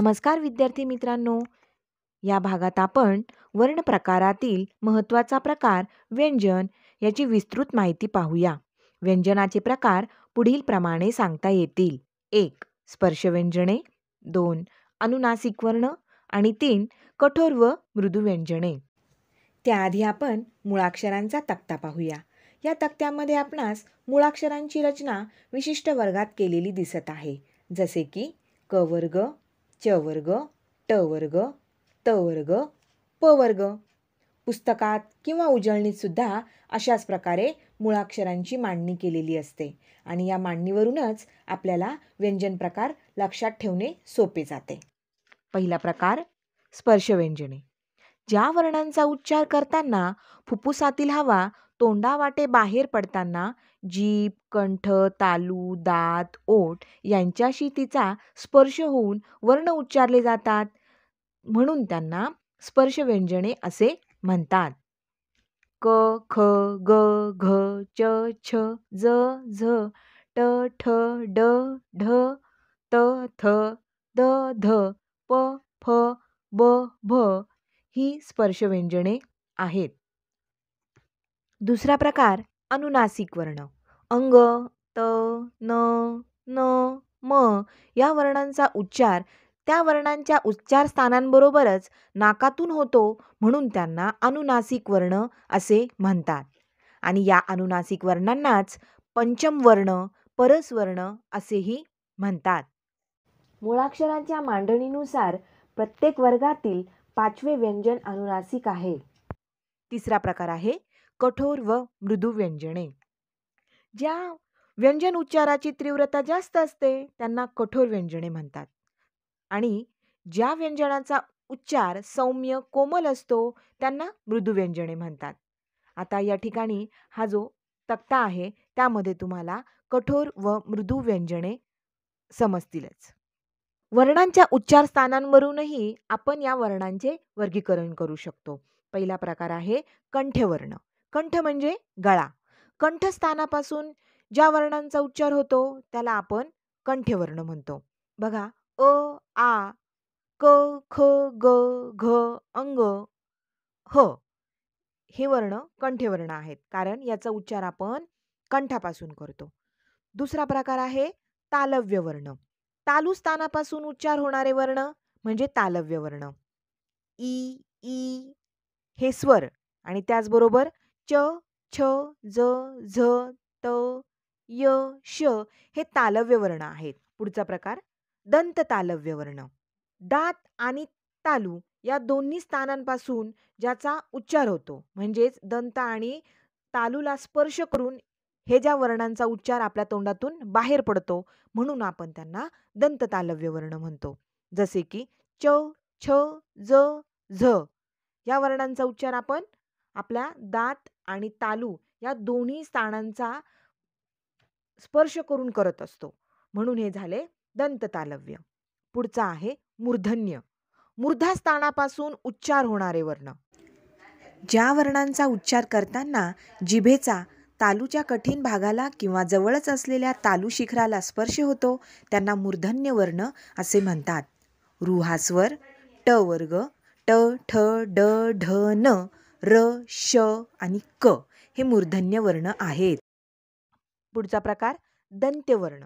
नमस्कार विद्यार्थी मित्रांनो या भागात आपण वर्ण प्रकारातील महत्त्वाचा प्रकार व्यंजन याची विस्तृत माहिती पाहूया व्यंजनाचे प्रकार पुढील प्रमाणे सांगता येतील एक स्पर्शव्यंजने दोन अनुनासिक वर्ण आणि तीन कठोर व मृदू व्यंजने त्याआधी आपण मुळाक्षरांचा तक्ता पाहूया या तक्त्यामध्ये आपणास मुळाक्षरांची रचना विशिष्ट वर्गात केलेली दिसत आहे जसे की क वर्ग च वर्ग ट वर्ग त वर्ग प वर्ग पुस्तकात किंवा उजळणीत सुद्धा अशाच प्रकारे मुळाक्षरांची मांडणी केलेली असते आणि या मांडणीवरूनच आपल्याला व्यंजन प्रकार लक्षात ठेवणे सोपे जाते पहिला प्रकार स्पर्श व्यंजने ज्या वर्णांचा उच्चार करताना फुफ्फुसातील हवा तोंडावाटे बाहेर पडताना जीभ कंठ तालू दात ओठ यांच्याशी तिचा स्पर्श होऊन वर्ण उच्चारले जातात म्हणून त्यांना स्पर्श व्यंजने असे म्हणतात क ख ग घ च छ ज झ ट ठ ड ढ त थ द ध प फ ब भ ही स्पर्श व्यंजने आहेत दुसरा प्रकार अनुनासिक वर्ण अंग त न न म या वर्णांचा उच्चार त्या वर्णांच्या उच्चारस्थानांबरोबरच नाकातून होतो म्हणून त्यांना अनुनासिक वर्ण असे म्हणतात आणि या अनुनासिक वर्णांनाच पंचम वर्ण परसवर्ण असेही म्हणतात मूळाक्षरांच्या मांडणीनुसार प्रत्येक वर्गातील पाचवे व्यंजन अनुनासिक आहे तिसरा प्रकार आहे कठोर व मृदू व्यंजने ज्या व्यंजन उच्चाराची तीव्रता जास्त असते त्यांना कठोर व्यंजने म्हणतात आणि ज्या व्यंजनाचा उच्चार सौम्य कोमल असतो त्यांना मृदू व्यंजने म्हणतात आता या ठिकाणी हा जो तक्ता आहे त्यामध्ये तुम्हाला कठोर व मृदू व्यंजने समजतीलच वर्णांच्या उच्चार स्थानांवरूनही आपण या वर्णांचे वर्गीकरण करू शकतो पहिला प्रकार आहे कंठवर्ण कंठ म्हणजे गळा कंठस्थानापासून ज्या वर्णांचा उच्चार होतो त्याला आपण कंठवर्ण म्हणतो बघा अ आ क ख ग घ अंग ह हे वर्ण कंठवर्ण आहेत कारण याचा उच्चार आपण कंठापासून करतो दुसरा प्रकार आहे तालव्य वर्ण तालुस्थानापासून उच्चार होणारे वर्ण म्हणजे तालव्य वर्ण ई ई हे स्वर आणि त्याचबरोबर च छ ज झ त य श हे तालव्य वर्ण आहेत पुढचा प्रकार दंत तालव्य वर्ण दात आणि तालू या दोन्ही स्थानांपासून ज्याचा उच्चार होतो म्हणजेच दंत आणि तालूला स्पर्श करून हे ज्या वर्णांचा उच्चार आपल्या तोंडातून बाहेर पडतो म्हणून आपण त्यांना दंत तालव्य वर्ण म्हणतो जसे की च छ ज झ या वर्णांचा उच्चार आपण आपल्या दात आणि तालू या दोन्ही स्थानांचा स्पर्श करून करत असतो म्हणून हे झाले दंततालव्य पुढचा आहे मूर्धन्य मूर्धा स्थानापासून उच्चार होणारे वर्ण ज्या वर्णांचा उच्चार करताना जिभेचा तालूच्या कठीण भागाला किंवा जवळच असलेल्या तालू शिखराला स्पर्श होतो त्यांना मूर्धन्य वर्ण असे म्हणतात रुहास्वर ट वर्ग ट ठ ड ढ न र श आणि क हे मूर्धन्य वर्ण आहेत पुढचा प्रकार दंत्यवर्ण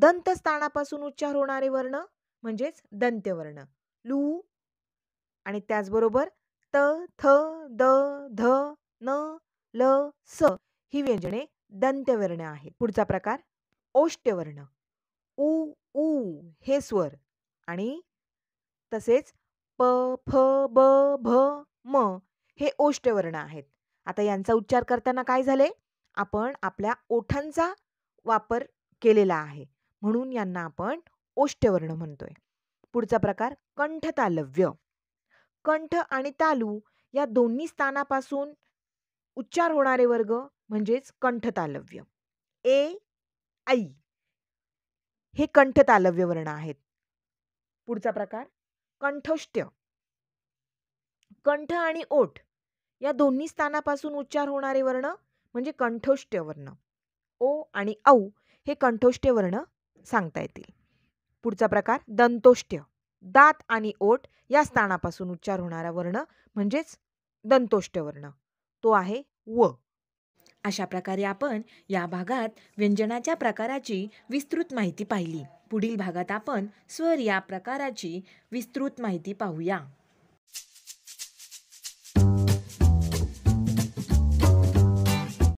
दंतस्थानापासून उच्चार होणारे वर्ण म्हणजेच दंत्यवर्ण लू आणि त्याचबरोबर त थ द ध न ल स ही व्यंजने दंत्यवर्ण आहेत पुढचा प्रकार ओष्ट्यवर्ण उ उ हे स्वर आणि तसेच प फ ब भ म हे ओष्टवर्ण आहेत आता यांचा उच्चार करताना काय झाले आपण आपल्या ओठांचा वापर केलेला आहे म्हणून यांना आपण ओष्टवर्ण म्हणतोय पुढचा प्रकार कंठ तालव्य कंठ आणि तालू या दोन्ही स्थानापासून उच्चार होणारे वर्ग म्हणजेच कंठ तालव्य ए आई हे कंठ तालव्य वर्ण आहेत पुढचा प्रकार कंठोष्ट्य कंठ आणि ओठ या दोन्ही स्थानापासून उच्चार होणारे वर्ण म्हणजे कंठोष्ट्य वर्ण ओ आणि औ हे कंठोष्ट्य वर्ण सांगता येतील पुढचा प्रकार दंतोष्ट्य दात आणि ओठ या स्थानापासून उच्चार होणारा वर्ण म्हणजेच दंतोष्ट वर्ण तो आहे व अशा प्रकारे आपण या भागात व्यंजनाच्या प्रकाराची विस्तृत माहिती पाहिली पुढील भागात आपण स्वर या प्रकाराची विस्तृत माहिती पाहूया